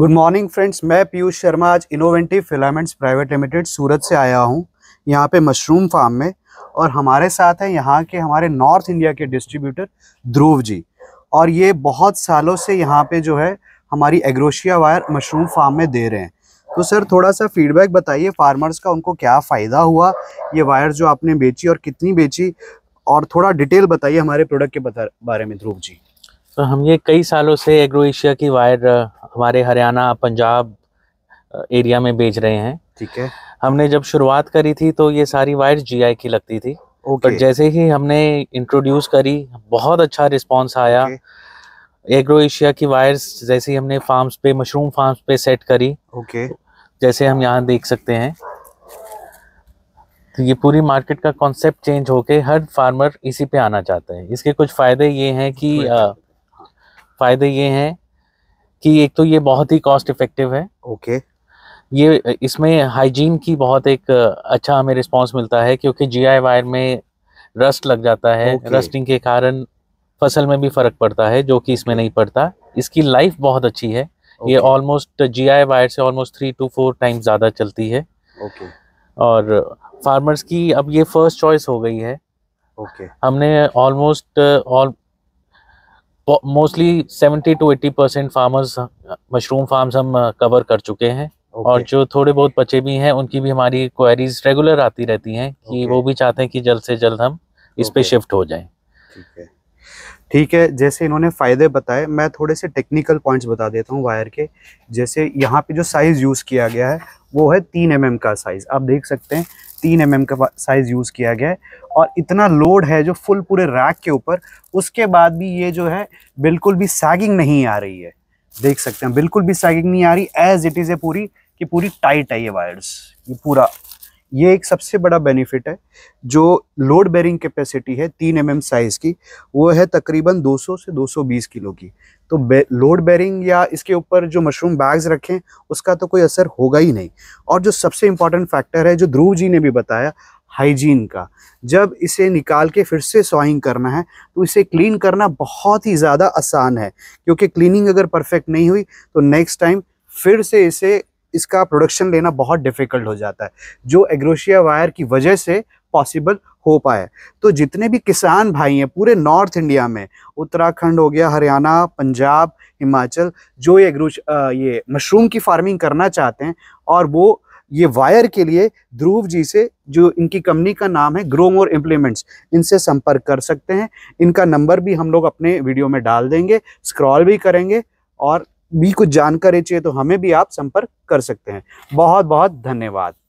Good morning friends मैं पीयूष शर्मा आज Innovative Filaments Private Limited Surat से आया हूँ यहाँ पे मशरूम फार्म में और हमारे साथ हैं यहाँ के हमारे नॉर्थ इंडिया के डिस्ट्रीब्यूटर ध्रुव जी और ये बहुत सालों से यहाँ पे जो है हमारी एग्रोशिया वायर मशरूम फार्म में दे रहे हैं तो सर थोड़ा सा फीडबैक बताइए फार्मर्स का उनको क्या फ़ायदा हुआ ये वायर जो आपने बेची और कितनी बेची और थोड़ा डिटेल बताइए हमारे प्रोडक्ट के बारे में ध्रुव जी तो हम ये कई सालों से एग्रो एशिया की वायर हमारे हरियाणा पंजाब एरिया में बेच रहे हैं ठीक है हमने जब शुरुआत करी थी तो ये सारी वायर्स जीआई की लगती थी ओके। पर जैसे ही हमने इंट्रोड्यूस करी बहुत अच्छा रिस्पांस आया एग्रो एशिया की वायर्स जैसे ही हमने फार्म्स पे मशरूम फार्म्स पे सेट करी ओके जैसे हम यहाँ देख सकते हैं तो ये पूरी मार्केट का कॉन्सेप्ट चेंज होके हर फार्मर इसी पे आना चाहता है इसके कुछ फ़ायदे ये हैं कि फ़ायदे ये हैं कि एक तो ये बहुत ही कॉस्ट इफेक्टिव है ओके ये इसमें हाइजीन की बहुत एक अच्छा हमें रिस्पांस मिलता है क्योंकि जीआई वायर में रस्ट लग जाता है okay. रस्टिंग के कारण फसल में भी फर्क पड़ता है जो कि इसमें नहीं पड़ता इसकी लाइफ बहुत अच्छी है okay. ये ऑलमोस्ट जीआई वायर से almost three two four time ज़्यादा चलती है ओके okay. और फार्मर्स की अब ये फर्स्ट चॉइस हो गई है ओके okay. हमने almost all mostly seventy to eighty percent farmers mushroom farms हम कवर uh, कर चुके हैं okay. और जो थोड़े बहुत बचे भी हैं उनकी भी हमारी क्वेरीज रेगुलर आती रहती हैं कि okay. वो भी चाहते हैं कि जल्द से जल्द हम इस okay. पे शिफ्ट हो जाएं ठीक है ठीक है जैसे इन्होंने फ़ायदे बताए मैं थोड़े से टेक्निकल पॉइंट्स बता देता हूँ वायर के जैसे यहाँ पे जो साइज़ यूज़ किया गया है वो है तीन एम का साइज़ आप देख सकते हैं तीन एम का साइज़ यूज़ किया गया है और इतना लोड है जो फुल पूरे रैक के ऊपर उसके बाद भी ये जो है बिल्कुल भी सैगिंग नहीं आ रही है देख सकते हैं बिल्कुल भी सैगिंग नहीं आ रही एज इट इज़ ए पूरी कि पूरी टाइट है ये वायर्स ये पूरा ये एक सबसे बड़ा बेनिफिट है जो लोड बेरिंग कैपेसिटी है तीन एम mm साइज़ की वो है तकरीबन 200 से 220 किलो की तो बे, लोड बेरिंग या इसके ऊपर जो मशरूम बैग्स रखें उसका तो कोई असर होगा ही नहीं और जो सबसे इम्पॉर्टेंट फैक्टर है जो ध्रुव जी ने भी बताया हाइजीन का जब इसे निकाल के फिर से सॉइंग करना है तो इसे क्लीन करना बहुत ही ज़्यादा आसान है क्योंकि क्लीनिंग अगर परफेक्ट नहीं हुई तो नेक्स्ट टाइम फिर से इसे इसका प्रोडक्शन लेना बहुत डिफिकल्ट हो जाता है जो एग्रोशिया वायर की वजह से पॉसिबल हो पाए तो जितने भी किसान भाई हैं पूरे नॉर्थ इंडिया में उत्तराखंड हो गया हरियाणा पंजाब हिमाचल जो ये एग्रोश ये मशरूम की फार्मिंग करना चाहते हैं और वो ये वायर के लिए ध्रुव जी से जो इनकी कंपनी का नाम है ग्रो मोर इम्प्लीमेंट्स इनसे संपर्क कर सकते हैं इनका नंबर भी हम लोग अपने वीडियो में डाल देंगे स्क्रॉल भी करेंगे और भी कुछ जानकारी चाहिए तो हमें भी आप संपर्क कर सकते हैं बहुत बहुत धन्यवाद